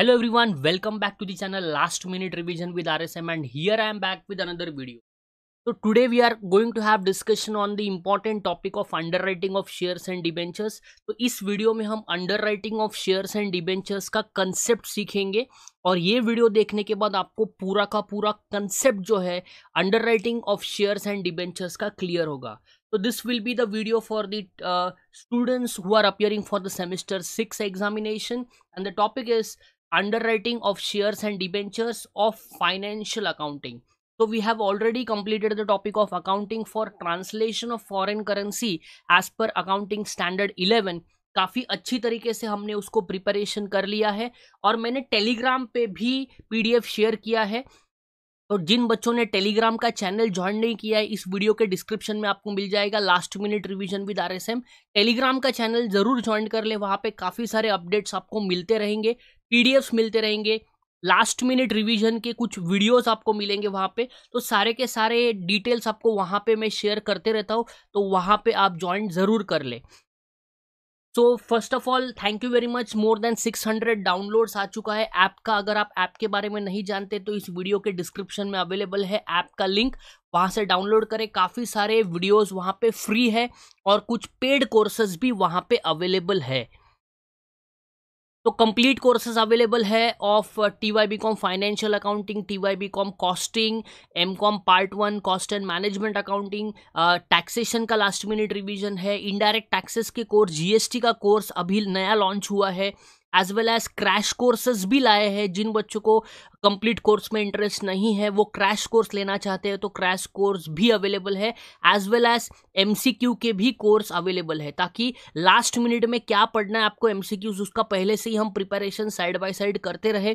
hello everyone welcome back to the channel last minute revision with rsm and here i am back with another video so today we are going to have discussion on the important topic of underwriting of shares and debentures So this video, we will underwriting of shares and debentures का concept सीखेंगे और ये video देखने के बाद आपको पूरा का पूरा कंसेप्ट जो है underwriting of shares and debentures का क्लियर होगा तो this will be the video for the students who are appearing for the semester six examination and the topic is underwriting of shares and debentures of financial accounting so we have already completed the topic of accounting for translation of foreign currency as per accounting standard 11 काफ़ी अच्छी तरीके से हमने उसको preparation कर लिया है और मैंने टेलीग्राम पे भी पीडीएफ शेयर किया है और जिन बच्चों ने टेलीग्राम का चैनल ज्वाइन नहीं किया है इस वीडियो के डिस्क्रिप्शन में आपको मिल जाएगा last minute revision with our Telegram का चैनल जरूर ज्वाइन कर ले वहाँ पे काफ़ी सारे अपडेट्स आपको मिलते रहेंगे पी मिलते रहेंगे लास्ट मिनट रिवीजन के कुछ वीडियोस आपको मिलेंगे वहाँ पे तो सारे के सारे डिटेल्स आपको वहाँ पे मैं शेयर करते रहता हूँ तो वहाँ पे आप ज्वाइन ज़रूर कर लें so first of all thank you very much more than 600 downloads आ चुका है ऐप का अगर आप ऐप के बारे में नहीं जानते तो इस वीडियो के डिस्क्रिप्शन में अवेलेबल है ऐप का लिंक वहाँ से डाउनलोड करें काफ़ी सारे वीडियोज़ वहाँ पर फ्री है और कुछ पेड कोर्सेज भी वहाँ पर अवेलेबल है तो कंप्लीट कोर्सेज अवेलेबल है of T Y B com financial accounting T Y B com costing M com part one cost and management accounting taxation का लास्ट मिनट रिवीजन है इनडायरेक्ट टैक्सेस के course GST का course अभी नया launch हुआ है as well as crash courses भी लाए हैं जिन बच्चों को कंप्लीट कोर्स में इंटरेस्ट नहीं है वो क्रैश कोर्स लेना चाहते हैं तो क्रैश कोर्स भी अवेलेबल है as well as M K भी कोर्स अवेलेबल है ताकि लास्ट मिनट में क्या पढ़ना है आपको एम उसका पहले से ही हम प्रिपरेशन साइड बाय साइड करते रहे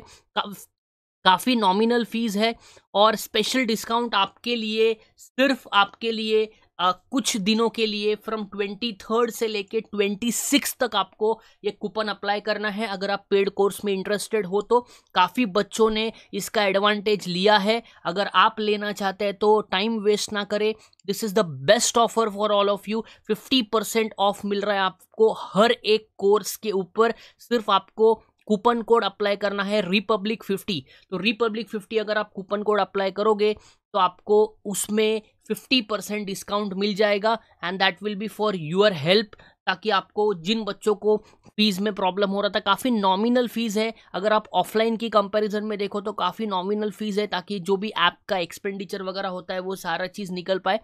काफ़ी नॉमिनल फीस है और स्पेशल डिस्काउंट आपके लिए सिर्फ आपके लिए आ, कुछ दिनों के लिए फ्रॉम ट्वेंटी थर्ड से लेके ट्वेंटी सिक्स तक आपको ये कूपन अप्लाई करना है अगर आप पेड कोर्स में इंटरेस्टेड हो तो काफ़ी बच्चों ने इसका एडवांटेज लिया है अगर आप लेना चाहते हैं तो टाइम वेस्ट ना करें this is the best offer for all of you fifty percent off मिल रहा है आपको हर एक कोर्स के ऊपर सिर्फ आपको कूपन कोड अप्लाई करना है रिपब्लिक फिफ्टी तो रिपब्लिक फिफ्टी अगर आप कूपन कोड अप्लाई करोगे तो आपको उसमें फिफ्टी परसेंट डिस्काउंट मिल जाएगा and that will be for your help ताकि आपको जिन बच्चों को फीस में प्रॉब्लम हो रहा था काफ़ी नॉमिनल फीस है अगर आप ऑफलाइन की कंपैरिजन में देखो तो काफ़ी नॉमिनल फीस है ताकि जो भी ऐप का एक्सपेंडिचर वगैरह होता है वो सारा चीज़ निकल पाए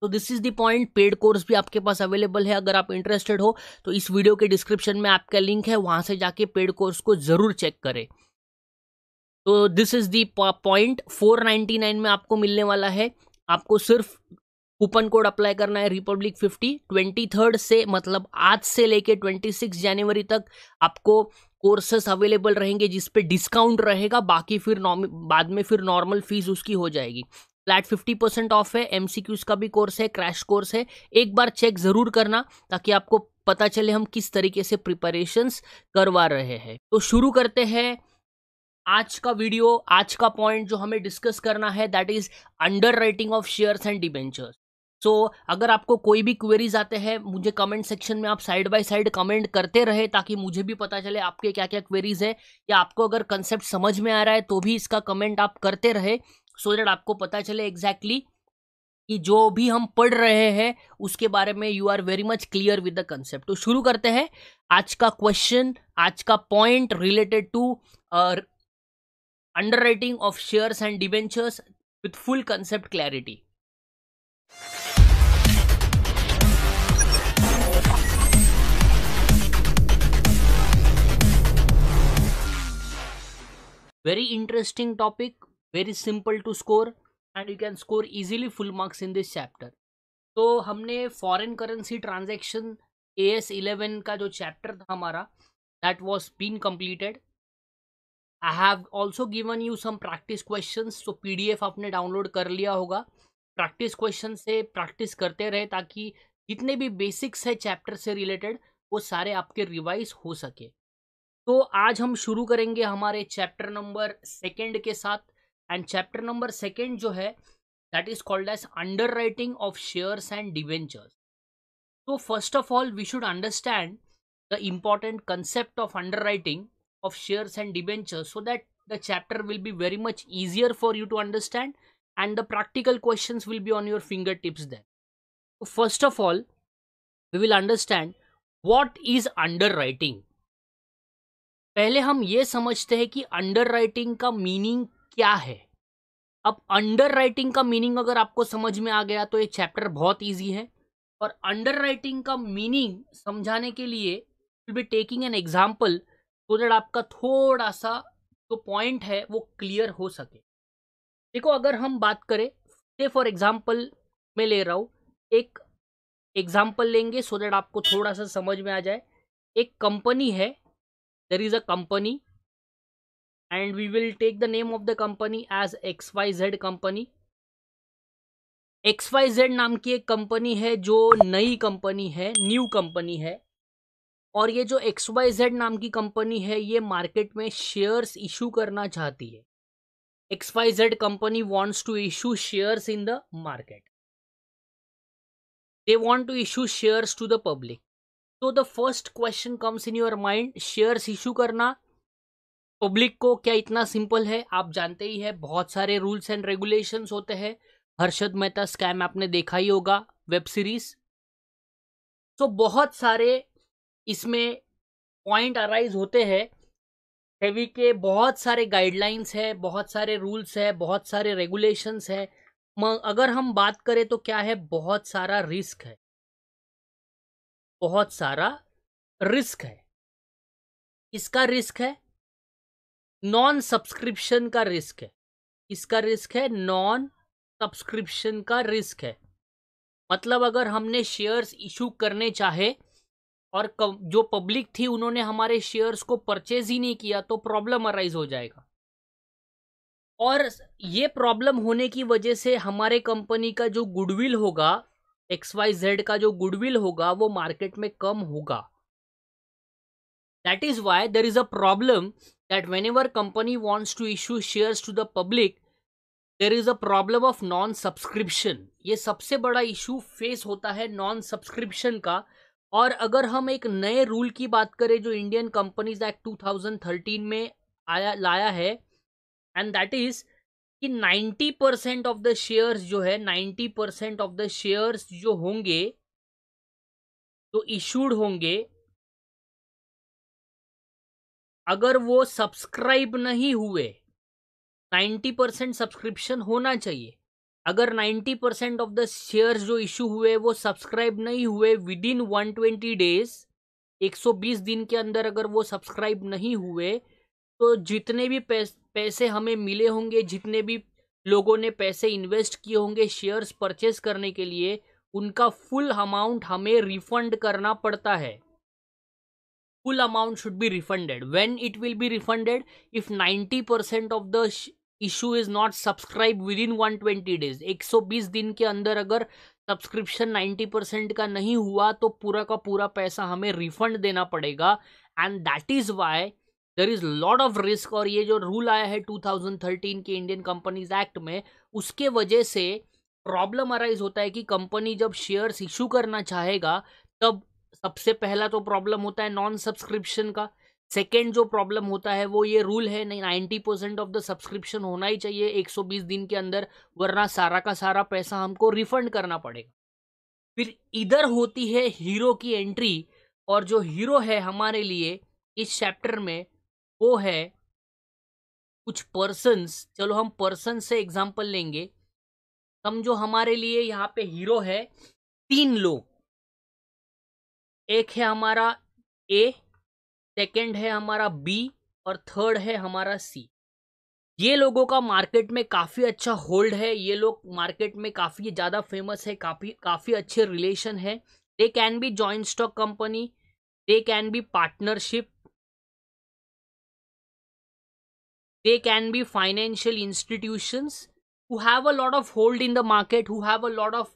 तो this is the point paid course भी आपके पास अवेलेबल है अगर आप इंटरेस्टेड हो तो इस वीडियो के डिस्क्रिप्शन में आपका लिंक है वहां से जाके पेड कोर्स को जरूर चेक करें तो this is the point four nine में आपको मिलने वाला है आपको सिर्फ कूपन कोड अप्लाई करना है रिपब्लिक फिफ्टी ट्वेंटी थर्ड से मतलब आज से लेके ट्वेंटी सिक्स जनवरी तक आपको कोर्सेस अवेलेबल रहेंगे जिसपे डिस्काउंट रहेगा बाकी फिर बाद में फिर नॉर्मल फीस उसकी हो जाएगी फ्लैट फिफ्टी परसेंट ऑफ है एमसीक्यूज का भी कोर्स है क्रैश कोर्स है एक बार चेक ज़रूर करना ताकि आपको पता चले हम किस तरीके से प्रिपरेशन करवा रहे हैं तो शुरू करते हैं आज का वीडियो आज का पॉइंट जो हमें डिस्कस करना है that is underwriting of shares and debentures so अगर आपको कोई भी क्वेरीज आते हैं मुझे कमेंट सेक्शन में आप साइड बाय साइड कमेंट करते रहे ताकि मुझे भी पता चले आपके क्या क्या क्वेरीज है या आपको अगर कंसेप्ट समझ में आ रहा है तो भी इसका कमेंट आप करते रहे सो दैट आपको पता चले एग्जैक्टली कि जो भी हम पढ़ रहे हैं उसके बारे में you are very much clear with the concept तो शुरू करते हैं आज का क्वेश्चन आज का point related to underwriting of shares and debentures with full concept clarity very interesting topic very simple to score and you can score easily full marks in this chapter तो हमने foreign currency transaction A S eleven का जो chapter था हमारा that was been completed I have also given you some practice question तो P D F आपने download कर लिया होगा प्रैक्टिस क्वेश्चन से प्रैक्टिस करते रहे ताकि जितने भी बेसिक्स है चैप्टर से रिलेटेड वो सारे आपके रिवाइज हो सके तो आज हम शुरू करेंगे हमारे चैप्टर नंबर सेकेंड के साथ And chapter number second, जो है that is called as underwriting of shares and debentures. So first of all, we should understand the important concept of underwriting of shares and debentures so that the chapter will be very much easier for you to understand and the practical questions will be on your fingertips then. So first of all, we will understand what is underwriting. पहले हम ये समझते हैं कि under का meaning क्या है अब अंडर राइटिंग का मीनिंग अगर आपको समझ में आ गया तो ये चैप्टर बहुत ईजी है और अंडर राइटिंग का मीनिंग समझाने के लिए will be taking an example so that आपका थोड़ा सा जो तो पॉइंट है वो क्लियर हो सके देखो अगर हम बात करें से फॉर एग्जाम्पल मैं ले रहा हूँ एक एग्जाम्पल लेंगे सो so दैट आपको थोड़ा सा समझ में आ जाए एक कंपनी है there is a company and we will take the name of the company as xyz company xyz नाम की एक कंपनी है जो नई कंपनी है न्यू कंपनी है और ये जो जेड नाम की कंपनी है ये मार्केट में शेयर्स इशू करना चाहती है Z company wants to issue shares in the market they want to issue shares to the public तो the first question comes in your mind shares issue करना पब्लिक को क्या इतना सिंपल है आप जानते ही है बहुत सारे रूल्स एंड रेगुलेशंस होते हैं हर्षद मेहता स्कैम आपने देखा ही होगा वेब सीरीज तो बहुत सारे इसमें पॉइंट अराइज होते हैं हेवी के बहुत सारे गाइडलाइंस है बहुत सारे रूल्स है बहुत सारे रेगुलेशंस है अगर हम बात करें तो क्या है बहुत सारा रिस्क है बहुत सारा रिस्क है इसका रिस्क है नॉन सब्सक्रिप्शन का रिस्क है इसका रिस्क है नॉन सब्सक्रिप्शन का रिस्क है मतलब अगर हमने शेयर्स इशू करने चाहे और जो पब्लिक थी उन्होंने हमारे शेयर्स को परचेज ही नहीं किया तो प्रॉब्लम अराइज हो जाएगा और ये प्रॉब्लम होने की वजह से हमारे कंपनी का जो गुडविल होगा एक्स वाई जेड का जो गुडविल होगा वो मार्केट में कम होगा that is why there is a problem that whenever company wants to issue shares to the public there is a problem of non subscription ये सबसे बड़ा इशू फेस होता है नॉन सब्सक्रिप्शन का और अगर हम एक नए रूल की बात करें जो इंडियन कंपनीज एक्ट 2013 में आया लाया है एंड दैट इज कि 90 परसेंट ऑफ द शेयर्स जो है 90 परसेंट ऑफ द शेयर्स जो होंगे जो तो इशूड होंगे अगर वो सब्सक्राइब नहीं हुए 90 परसेंट सब्सक्रिप्शन होना चाहिए अगर 90 परसेंट ऑफ द शेयर्स जो इशू हुए वो सब्सक्राइब नहीं हुए विद इन 120 डेज 120 दिन के अंदर अगर वो सब्सक्राइब नहीं हुए तो जितने भी पैसे हमें मिले होंगे जितने भी लोगों ने पैसे इन्वेस्ट किए होंगे शेयर्स परचेस करने के लिए उनका फुल अमाउंट हमें रिफंड करना पड़ता है full should be refunded when it will be refunded if if percent of the issue is not subscribe within one twenty days एक सौ बीस दिन के अंदर अगर सब्सक्रिप्शन नाइन्टी परसेंट का नहीं हुआ तो पूरा का पूरा पैसा हमें रिफंड देना पड़ेगा and that is why there is lot of risk और ये जो रूल आया है टू थाउजेंड थर्टीन के इंडियन कंपनीज एक्ट में उसके वजह से प्रॉब्लम अराइज होता है कि कंपनी जब शेयर्स इशू करना चाहेगा तब सबसे पहला तो प्रॉब्लम होता है नॉन सब्सक्रिप्शन का सेकेंड जो प्रॉब्लम होता है वो ये रूल है नहीं ninety percent of the subscription होना ही चाहिए एक सौ बीस दिन के अंदर वरना सारा का सारा पैसा हमको रिफंड करना पड़ेगा फिर इधर होती है हीरो की एंट्री और जो हीरो है हमारे लिए इस चैप्टर में वो है कुछ पर्सनस चलो हम पर्सन से एग्जाम्पल लेंगे हम जो हमारे लिए यहाँ पे हीरो है तीन लोग एक है हमारा ए सेकेंड है हमारा बी और थर्ड है हमारा सी ये लोगों का मार्केट में काफ़ी अच्छा होल्ड है ये लोग मार्केट में काफ़ी ज़्यादा फेमस है काफ़ी काफ़ी अच्छे रिलेशन है they can be joint stock company they can be partnership they can be financial institutions who have a lot of hold in the market who have a lot of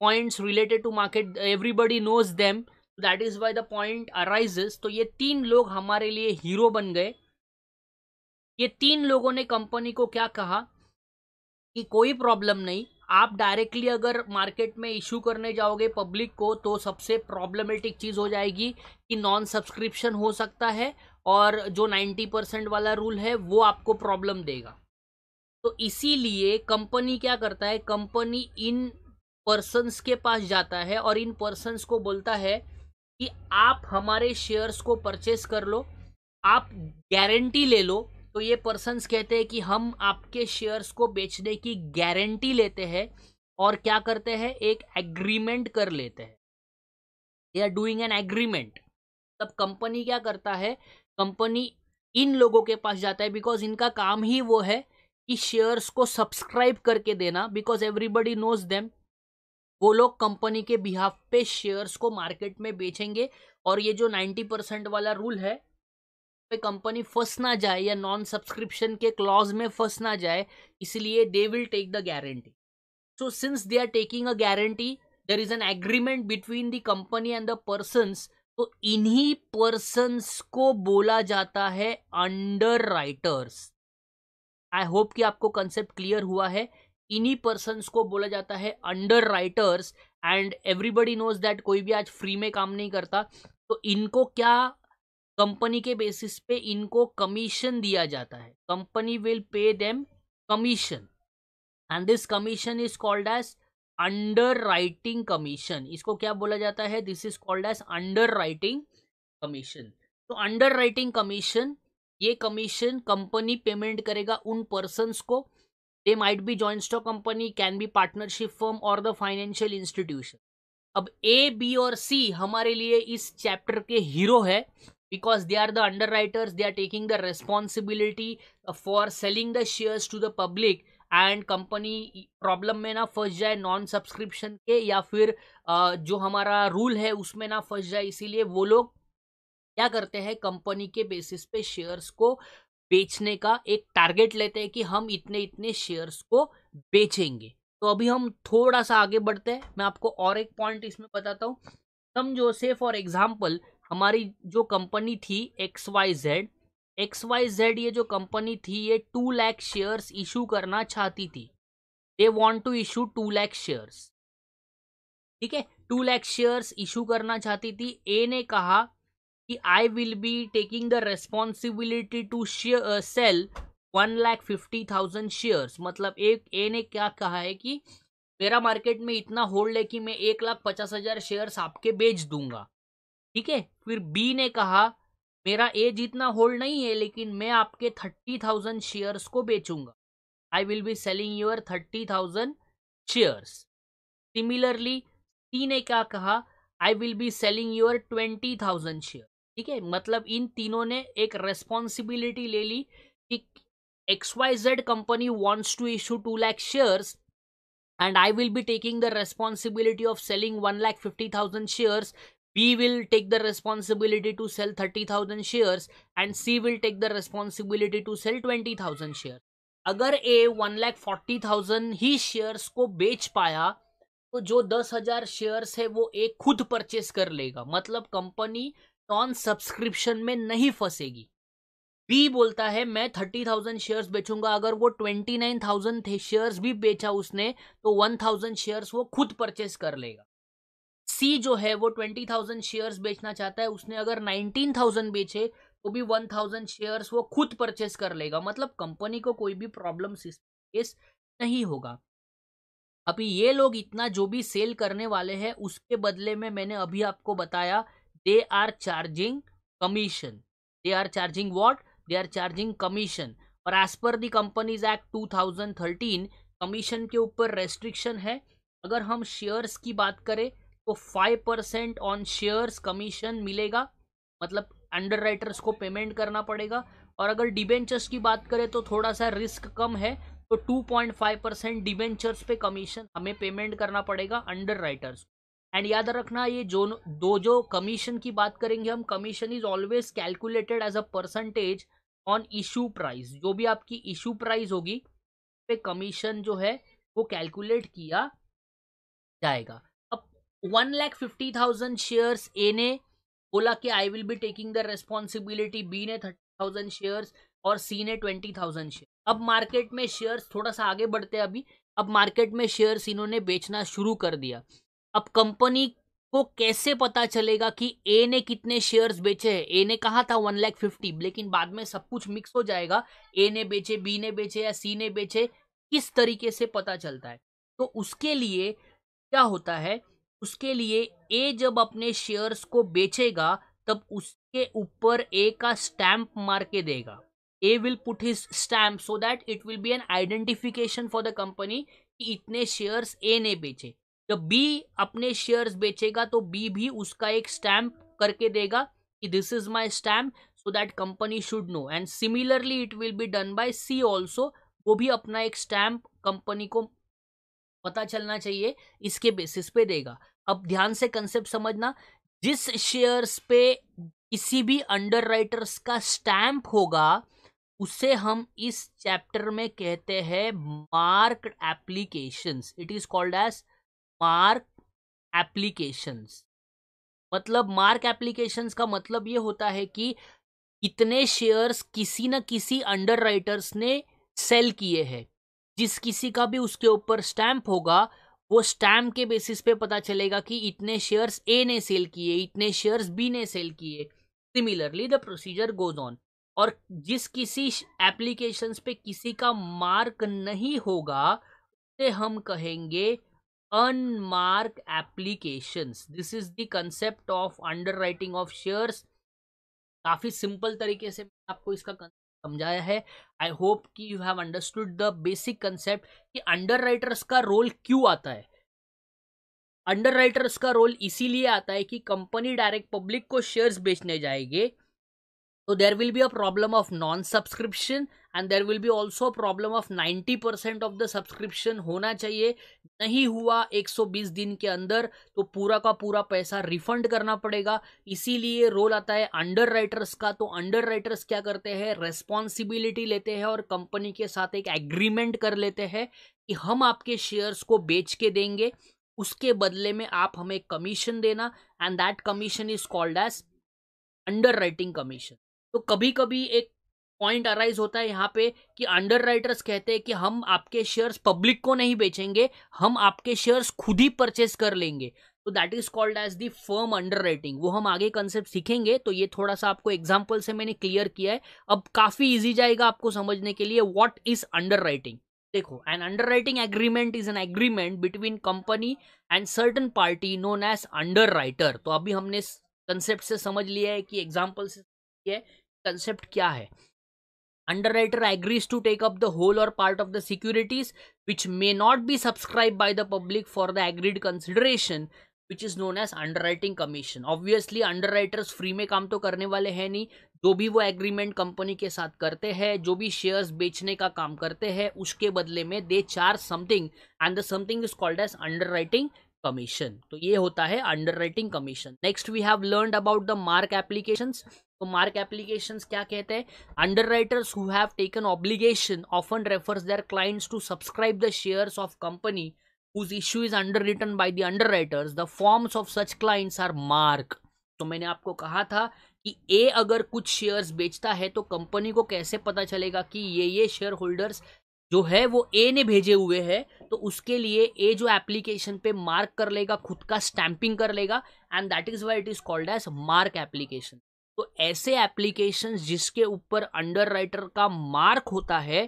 points related to market everybody knows them that is why the point arises तो ये तीन लोग हमारे लिए hero बन गए ये तीन लोगों ने कंपनी को क्या कहा कि कोई प्रॉब्लम नहीं आप डायरेक्टली अगर मार्केट में इशू करने जाओगे पब्लिक को तो सबसे प्रॉब्लमेटिक चीज़ हो जाएगी कि नॉन सब्सक्रिप्शन हो सकता है और जो 90 परसेंट वाला रूल है वो आपको प्रॉब्लम देगा तो इसीलिए कंपनी क्या करता है कंपनी इन पर्सनस के पास जाता है और इन पर्सनस को बोलता है कि आप हमारे शेयर्स को परचेस कर लो आप गारंटी ले लो तो ये पर्सनस कहते हैं कि हम आपके शेयर्स को बेचने की गारंटी लेते हैं और क्या करते हैं एक एग्रीमेंट कर लेते हैं they are doing an agreement तब कंपनी क्या करता है कंपनी इन लोगों के पास जाता है बिकॉज इनका काम ही वो है कि शेयर्स को सब्सक्राइब करके देना बिकॉज एवरीबडी नोज देम वो लोग कंपनी के बिहाफ पे शेयर्स को मार्केट में बेचेंगे और ये जो नाइन्टी परसेंट वाला रूल है कंपनी फंस ना जाए या नॉन सब्सक्रिप्शन के क्लॉज में फंस ना जाए इसलिए they will take the guarantee so since they are taking a guarantee there is an agreement between the company and the person तो इन्हीं पर्सन को बोला जाता है अंडर राइटर्स आई होप कि आपको कंसेप्ट क्लियर हुआ है इन्हीं पर्सन को बोला जाता है underwriters and everybody knows that कोई भी आज फ्री में काम नहीं करता तो इनको क्या कंपनी के बेसिस पे इनको कमीशन दिया जाता है company will pay them commission and this commission is called as underwriting commission इसको क्या बोला जाता है this is called as underwriting commission तो अंडर राइटिंग कमीशन ये कमीशन कंपनी पेमेंट करेगा उन पर्सन को they might be joint stock company can be partnership firm और द फाइनेंशियल इंस्टीट्यूशन अब ए बी और सी हमारे लिए इस चैप्टर के हीरो है because they are the underwriters they are taking the responsibility for selling the shares to the public and company problem में ना फंस जाए नॉन सब्सक्रिप्शन के या फिर जो हमारा रूल है उसमें ना फंस जाए इसीलिए वो लोग क्या करते हैं कंपनी के बेसिस पे शेयर्स को बेचने का एक टारगेट लेते हैं कि हम इतने इतने शेयर्स को बेचेंगे तो अभी हम थोड़ा सा आगे बढ़ते हैं मैं आपको और एक पॉइंट इसमें बताता हूँ समझो से फॉर एग्जाम्पल हमारी जो कंपनी थी X Y Z X Y Z ये जो कंपनी थी ये टू लैख शेयर्स इशू करना चाहती थी they want to issue two lakh shares ठीक है टू लैख शेयर्स इशू करना चाहती थी ए ने कहा कि I will be taking the responsibility to sell one lakh fifty thousand shares मतलब एक ए ने क्या कहा है कि मेरा मार्केट में इतना होल्ड है कि मैं एक लाख पचास हजार शेयर्स आपके बेच दूंगा ठीक है फिर बी ने कहा मेरा ए जितना होल्ड नहीं है लेकिन मैं आपके थर्टी थाउजेंड शेयर्स को बेचूंगा I will be selling your thirty thousand shares similarly C ने क्या कहा I will be selling your twenty thousand share ठीक है मतलब इन तीनों ने एक रेस्पॉन्सिबिलिटी ले ली कि X Y Z company wants to issue two lakh shares and I will be taking the responsibility of selling one lakh fifty thousand shares B will take the responsibility to sell thirty thousand shares and C will take the responsibility to sell twenty thousand share अगर A one lakh forty thousand ही shares को बेच पाया तो जो दस हजार shares है वो ए खुद परचेस कर लेगा मतलब कंपनी नॉन सब्सक्रिप्शन में नहीं फंसेगी बी बोलता है मैं थर्टी थाउजेंड शेयर बेचूंगा अगर वो ट्वेंटी नाइन थाउजेंड थे शेयर्स भी बेचा उसने तो वन थाउजेंड शेयर्स वो खुद परचेस कर लेगा सी जो है वो ट्वेंटी थाउजेंड शेयर्स बेचना चाहता है उसने अगर नाइनटीन थाउजेंड बेचे तो भी वन थाउजेंड शेयर्स वो खुद परचेस कर लेगा मतलब कंपनी को कोई भी प्रॉब्लम नहीं होगा अभी ये लोग इतना जो भी सेल करने वाले हैं उसके बदले में मैंने अभी आपको बताया they are charging commission they are charging what they are charging commission और as per the companies act 2013 commission के ऊपर रेस्ट्रिक्शन है अगर हम शेयर्स की बात करें तो 5 परसेंट ऑन शेयर्स कमीशन मिलेगा मतलब अंडर राइटर्स को पेमेंट करना पड़ेगा और अगर डिबेंचर्स की बात करें तो थोड़ा सा रिस्क कम है तो 2.5 परसेंट डिबेंचर्स पे कमीशन हमें पेमेंट करना पड़ेगा अंडर राइटर्स एंड याद रखना ये जो दो जो कमीशन की बात करेंगे हम commission is always calculated as a percentage on issue price जो भी आपकी इशू प्राइस होगी पे कमीशन जो है वो कैलकुलेट किया जाएगा अब one lakh fifty thousand shares A ने बोला कि I will be taking the responsibility B ने थर्टी थाउजेंड शेयर्स और सी ने ट्वेंटी थाउजेंड शेयर अब मार्केट में शेयर्स थोड़ा सा आगे बढ़ते हैं अभी अब मार्केट में शेयर्स इन्होंने बेचना शुरू कर दिया अब कंपनी को कैसे पता चलेगा कि ए ने कितने शेयर्स बेचे हैं ए ने कहा था वन लैख फिफ्टी लेकिन बाद में सब कुछ मिक्स हो जाएगा ए ने बेचे बी ने बेचे या सी ने बेचे किस तरीके से पता चलता है तो उसके लिए क्या होता है उसके लिए ए जब अपने शेयर्स को बेचेगा तब उसके ऊपर ए का स्टैंप मार के देगा A will put his stamp so that it will be an identification for the company कि इतने शेयर्स ए ने बेचे जब बी अपने शेयर्स बेचेगा तो बी भी उसका एक स्टैम्प करके देगा कि this is my stamp so that company should know and similarly it will be done by C also वो भी अपना एक स्टैम्प कंपनी को पता चलना चाहिए इसके बेसिस पे देगा अब ध्यान से कंसेप्ट समझना जिस शेयर्स पे किसी भी अंडर राइटर्स का स्टैम्प होगा उसे हम इस चैप्टर में कहते हैं mark applications it is called as mark applications मतलब मार्क एप्लीकेशंस का मतलब ये होता है कि इतने शेयर्स किसी न किसी अंडर राइटर्स ने सेल किए हैं जिस किसी का भी उसके ऊपर स्टैम्प होगा वो स्टैम्प के बेसिस पे पता चलेगा कि इतने शेयर्स ए ने सेल किए इतने शेयर्स बी ने सेल किए similarly the procedure goes on और जिस किसी एप्लीकेशंस पे किसी का मार्क नहीं होगा उसे हम कहेंगे unmarked applications this is the concept of underwriting of shares काफी सिंपल तरीके से आपको इसका समझाया है आई होप कि you have understood the basic concept कि राइटर्स का रोल क्यों आता है राइटर्स का रोल इसीलिए आता है कि कंपनी डायरेक्ट पब्लिक को शेयर्स बेचने जाएगी तो there will be a problem of non subscription and there will be also problem of ninety percent of the subscription होना चाहिए नहीं हुआ 120 दिन के अंदर तो पूरा का पूरा पैसा रिफंड करना पड़ेगा इसीलिए रोल आता है अंडर राइटर्स का तो अंडर राइटर्स क्या करते हैं रेस्पॉन्सिबिलिटी लेते हैं और कंपनी के साथ एक एग्रीमेंट कर लेते हैं कि हम आपके शेयर्स को बेच के देंगे उसके बदले में आप हमें कमीशन देना and that commission is called as underwriting commission तो कभी कभी एक पॉइंट अराइज होता है यहाँ पे कि अंडर राइटर्स कहते हैं कि हम आपके शेयर्स पब्लिक को नहीं बेचेंगे हम आपके शेयर्स खुद ही परचेस कर लेंगे तो that is called as the firm underwriting वो हम आगे कंसेप्ट सीखेंगे तो ये थोड़ा सा आपको एग्जाम्पल से मैंने क्लियर किया है अब काफी ईजी जाएगा आपको समझने के लिए वॉट इज अंडर राइटिंग देखो an underwriting agreement is an agreement between company and certain party known as underwriter तो अभी हमने कंसेप्ट से समझ लिया है कि एग्जाम्पल से है कंसेप्ट क्या है underwriter agrees to take up the whole और part of the securities which may not be subscribe by the public for the agreed consideration which is known as underwriting commission obviously underwriters free में काम तो करने वाले हैं नहीं जो भी वो एग्रीमेंट कंपनी के साथ करते हैं जो भी शेयर्स बेचने का काम करते हैं उसके बदले में they charge something and the something is called as underwriting commission तो ये होता है underwriting commission next we have learn about the mark application तो मार्क एप्लीकेशन क्या कहते हैं underwriters who have taken obligation often refers their clients to subscribe the shares of company whose issue is underwritten by the underwriters the forms of such clients are mark तो मैंने आपको कहा था कि ए अगर कुछ shares बेचता है तो कंपनी को कैसे पता चलेगा कि ये ये शेयर होल्डर्स जो है वो ए ने भेजे हुए हैं तो उसके लिए ये जो एप्लीकेशन पे मार्क कर लेगा खुद का स्टैंपिंग कर लेगा and that is why it is called as mark application तो ऐसे एप्लीकेशन जिसके ऊपर अंडर राइटर का मार्क होता है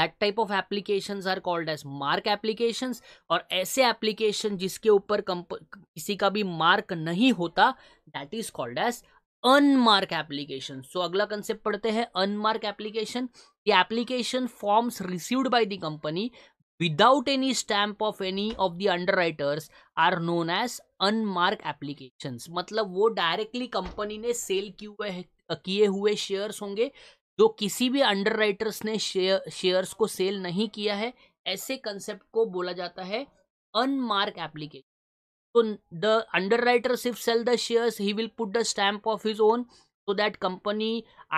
that type of application are called as mark application और ऐसे एप्लीकेशन जिसके ऊपर किसी का भी मार्क नहीं होता that is called as unmark application so अगला कंसेप्ट पढ़ते हैं unmark application the application forms received by the company without any stamp of any of the underwriters are known as unmarked applications मतलब वो directly company ने sell किए किए हुए shares होंगे जो किसी भी अंडरराइटर्स ने शेयर शेयर्स को सेल नहीं किया है ऐसे कंसेप्ट को बोला जाता है अनमार्क एप्लीकेशन तो द अंडरराइटर सिर्फ सेल द शेयर्स ही will put the stamp of his own so that company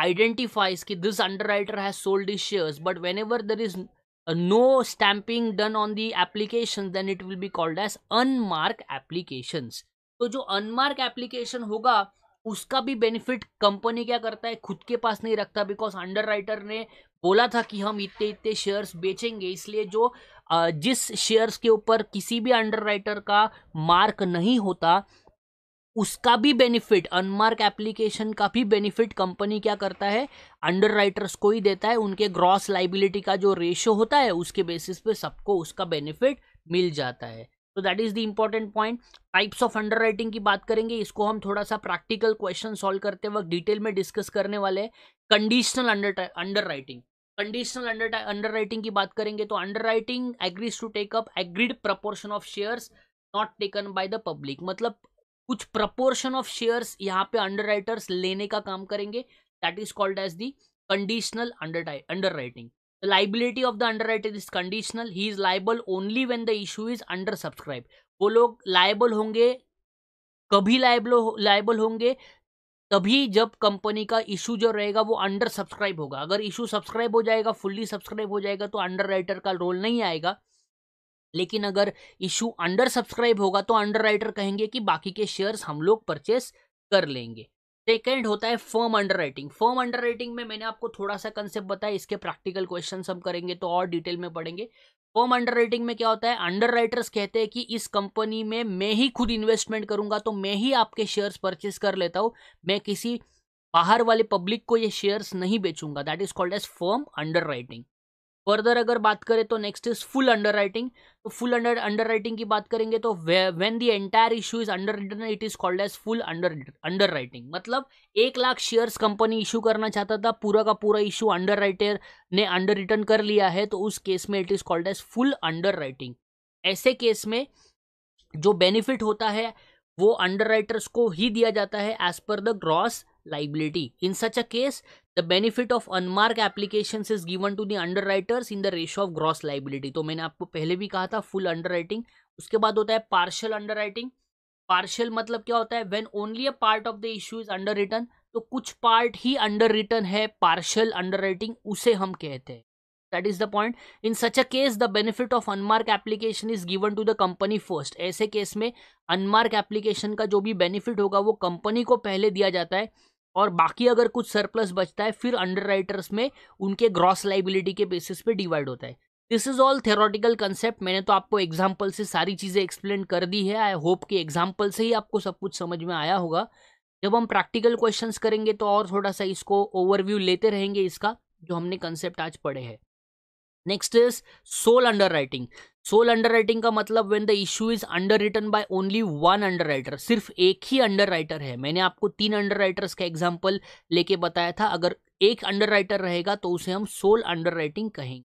identifies ki this underwriter has sold his shares but whenever there is no stamping done on the application applications then it will be called as unmarked तो जो unmark application होगा उसका भी benefit company क्या करता है खुद के पास नहीं रखता बिकॉज अंडर राइटर ने बोला था कि हम इतने इतने शेयर्स बेचेंगे इसलिए जो जिस शेयर्स के ऊपर किसी भी अंडर राइटर का मार्क नहीं होता उसका भी बेनिफिट अनमार्क एप्लीकेशन का भी बेनिफिट कंपनी क्या करता है अंडर राइटर्स को ही देता है उनके ग्रॉस लाइबिलिटी का जो रेशियो होता है उसके बेसिस पे सबको उसका बेनिफिट मिल जाता है तो that is the important point types of underwriting की बात करेंगे इसको हम थोड़ा सा प्रैक्टिकल क्वेश्चन सॉल्व करते वक्त डिटेल में डिस्कस करने वाले conditional underwriting conditional underwriting की बात करेंगे तो underwriting agrees to take up agreed proportion of shares not taken by the public मतलब कुछ प्रपोर्शन ऑफ शेयर्स यहाँ पे अंडर लेने का काम करेंगे that is called as the conditional underwriting liability of the underwriter is conditional he is liable only when the issue is undersubscribe वो लोग लाइबल होंगे कभी लाइबल लाइबल होंगे तभी जब कंपनी का इशू जो रहेगा वो अंडर सब्सक्राइब होगा अगर इशू सब्सक्राइब हो जाएगा फुल्ली सब्सक्राइब हो जाएगा तो अंडर राइटर का रोल नहीं आएगा लेकिन अगर इशू अंडर सब्सक्राइब होगा तो अंडर राइटर कहेंगे कि बाकी के शेयर्स हम लोग परचेस कर लेंगे सेकेंड होता है firm underwriting firm underwriting में मैंने आपको थोड़ा सा कंसेप्ट बताया इसके प्रैक्टिकल क्वेश्चन हम करेंगे तो और डिटेल में पढ़ेंगे फर्म अंडर राइटिंग में क्या होता है अंडर राइटर्स कहते हैं कि इस कंपनी में मैं ही खुद इन्वेस्टमेंट करूंगा तो मैं ही आपके शेयर्स परचेस कर लेता हूँ मैं किसी बाहर वाले पब्लिक को ये शेयर्स नहीं बेचूंगा that is called as firm underwriting further अगर बात करें तो next is full underwriting तो फुल अंडर अंडर राइटिंग की बात करेंगे तो when the entire issue is underwritten it is called as full under underwriting मतलब एक लाख शेयर्स कंपनी इशू करना चाहता था पूरा का पूरा इशू अंडर राइटर ने अंडर रिटर्न कर लिया है तो उस केस में it is called as full underwriting ऐसे केस में जो बेनिफिट होता है वो अंडर राइटर्स को ही दिया जाता है as per the gross liability. In such a case, the benefit of unmarked applications is given to the underwriters in the ratio of gross liability. तो मैंने आपको पहले भी कहा था full underwriting. उसके बाद होता है partial underwriting. partial मतलब क्या होता है when only a part of the issue is underwritten. तो कुछ part ही underwritten है partial underwriting उसे हम कहते हैं. That is the point. In such a case, the benefit of unmarked application is given to the company first. ऐसे case में unmarked application का जो भी benefit होगा वो company को पहले दिया जाता है और बाकी अगर कुछ सरप्लस बचता है फिर अंडर में उनके ग्रॉस लाइबिलिटी के बेसिस पे डिवाइड होता है this is all theoretical concept मैंने तो आपको एग्जाम्पल से सारी चीज़ें एक्सप्लेन कर दी है आई होप कि एग्जाम्पल से ही आपको सब कुछ समझ में आया होगा जब हम प्रैक्टिकल क्वेश्चंस करेंगे तो और थोड़ा सा इसको ओवरव्यू लेते रहेंगे इसका जो हमने कंसेप्ट आज पढ़े हैं next is sole underwriting sole underwriting का मतलब when the issue is underwritten by only one underwriter सिर्फ एक ही अंडर राइटर है मैंने आपको तीन अंडर राइटर्स का एग्जाम्पल लेके बताया था अगर एक अंडर राइटर रहेगा तो उसे हम सोल अंडर राइटिंग कहेंगे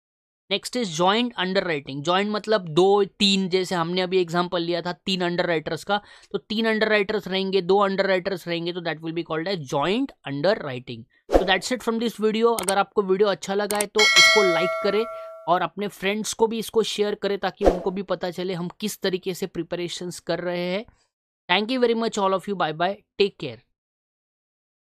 next is joint underwriting joint मतलब दो तीन जैसे हमने अभी एग्जाम्पल लिया था तीन अंडर राइटर्स का तो तीन अंडर राइटर्स रहेंगे दो अंडर राइटर्स रहेंगे तो that will be called as joint underwriting तो that's it from this video अगर आपको वीडियो अच्छा लगा है तो इसको लाइक करें और अपने फ्रेंड्स को भी इसको शेयर करें ताकि उनको भी पता चले हम किस तरीके से प्रिपरेशंस कर रहे हैं thank you very much all of you bye bye take care